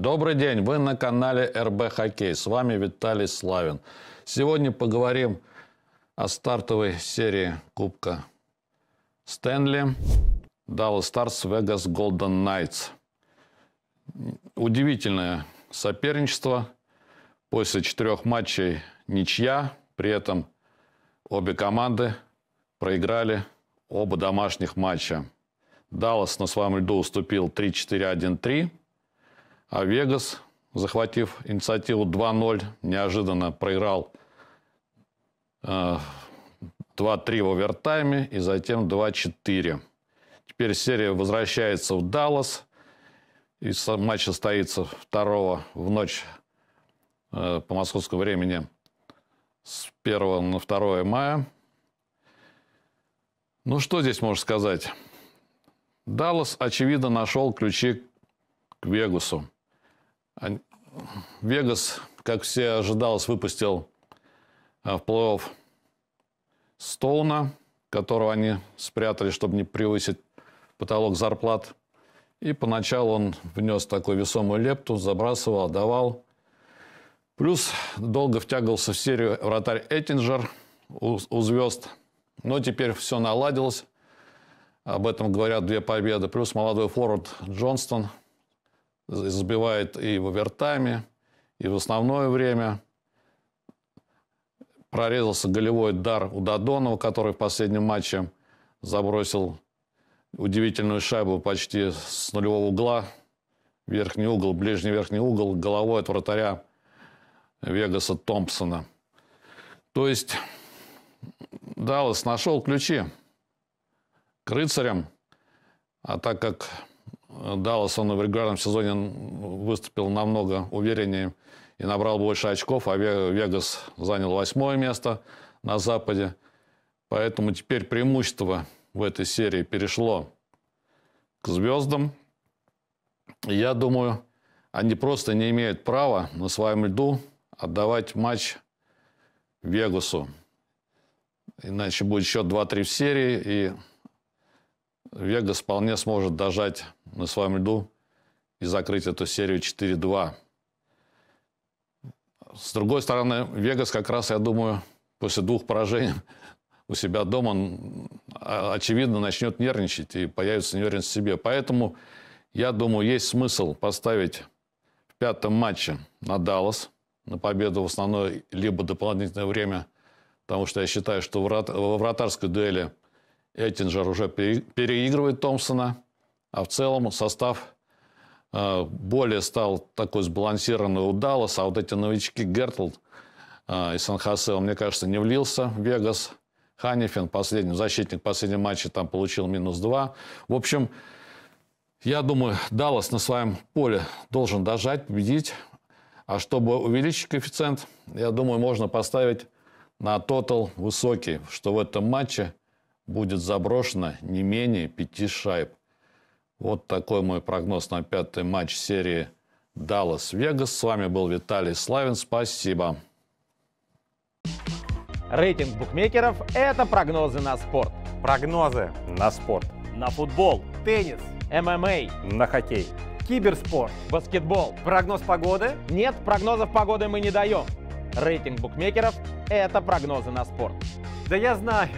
Добрый день, вы на канале РБ Хоккей, с вами Виталий Славин. Сегодня поговорим о стартовой серии Кубка Стэнли, Dallas Stars Vegas Golden Knights. Удивительное соперничество. После четырех матчей ничья, при этом обе команды проиграли оба домашних матча. Даллас на своем льду уступил 3-4-1-3. А Вегас, захватив инициативу 2-0, неожиданно проиграл 2-3 э, в овертайме и затем 2-4. Теперь серия возвращается в Даллас. И матч состоится 2 в ночь э, по московскому времени с 1 на 2 мая. Ну, что здесь можно сказать? Даллас, очевидно, нашел ключи к Вегасу. А Вегас, как все ожидалось, выпустил а, в плей-офф Стоуна, которого они спрятали, чтобы не превысить потолок зарплат. И поначалу он внес такую весомую лепту, забрасывал, давал. Плюс долго втягивался в серию вратарь Эттинджер у, у звезд. Но теперь все наладилось. Об этом говорят две победы. Плюс молодой форвард Джонстон забивает и в овертайме, и в основное время. Прорезался голевой дар у Додонова, который в последнем матче забросил удивительную шайбу почти с нулевого угла. Верхний угол, ближний верхний угол, головой от вратаря Вегаса Томпсона. То есть Даллас нашел ключи к рыцарям, а так как Даллас он в регулярном сезоне выступил намного увереннее и набрал больше очков, а Вегас занял восьмое место на Западе. Поэтому теперь преимущество в этой серии перешло к звездам. Я думаю, они просто не имеют права на своем льду отдавать матч Вегасу. Иначе будет счет 2-3 в серии, и Вегас вполне сможет дожать на своем льду и закрыть эту серию 4-2. С другой стороны, Вегас как раз, я думаю, после двух поражений у себя дома, он, а, очевидно, начнет нервничать и появится неуверенность в себе. Поэтому, я думаю, есть смысл поставить в пятом матче на Даллас, на победу в основное, либо дополнительное время, потому что я считаю, что в вратарской дуэли – Эттинджер уже переигрывает Томпсона, а в целом состав э, более стал такой сбалансированный у Далласа, а вот эти новички Гертл э, и Сан-Хосе, он, мне кажется, не влился в Вегас. Ханифин, последний, защитник последнего матча, там получил минус 2. В общем, я думаю, Даллас на своем поле должен дожать, победить. А чтобы увеличить коэффициент, я думаю, можно поставить на тотал высокий, что в этом матче будет заброшено не менее пяти шайб. Вот такой мой прогноз на пятый матч серии «Даллас-Вегас». С вами был Виталий Славин. Спасибо. Рейтинг букмекеров – это прогнозы на спорт. Прогнозы на спорт. На футбол. Теннис. ММА. На хоккей. Киберспорт. Баскетбол. Прогноз погоды? Нет, прогнозов погоды мы не даем. Рейтинг букмекеров – это прогнозы на спорт. Да я знаю.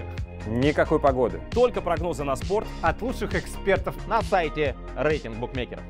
Никакой погоды. Только прогнозы на спорт от лучших экспертов на сайте рейтинг букмекеров.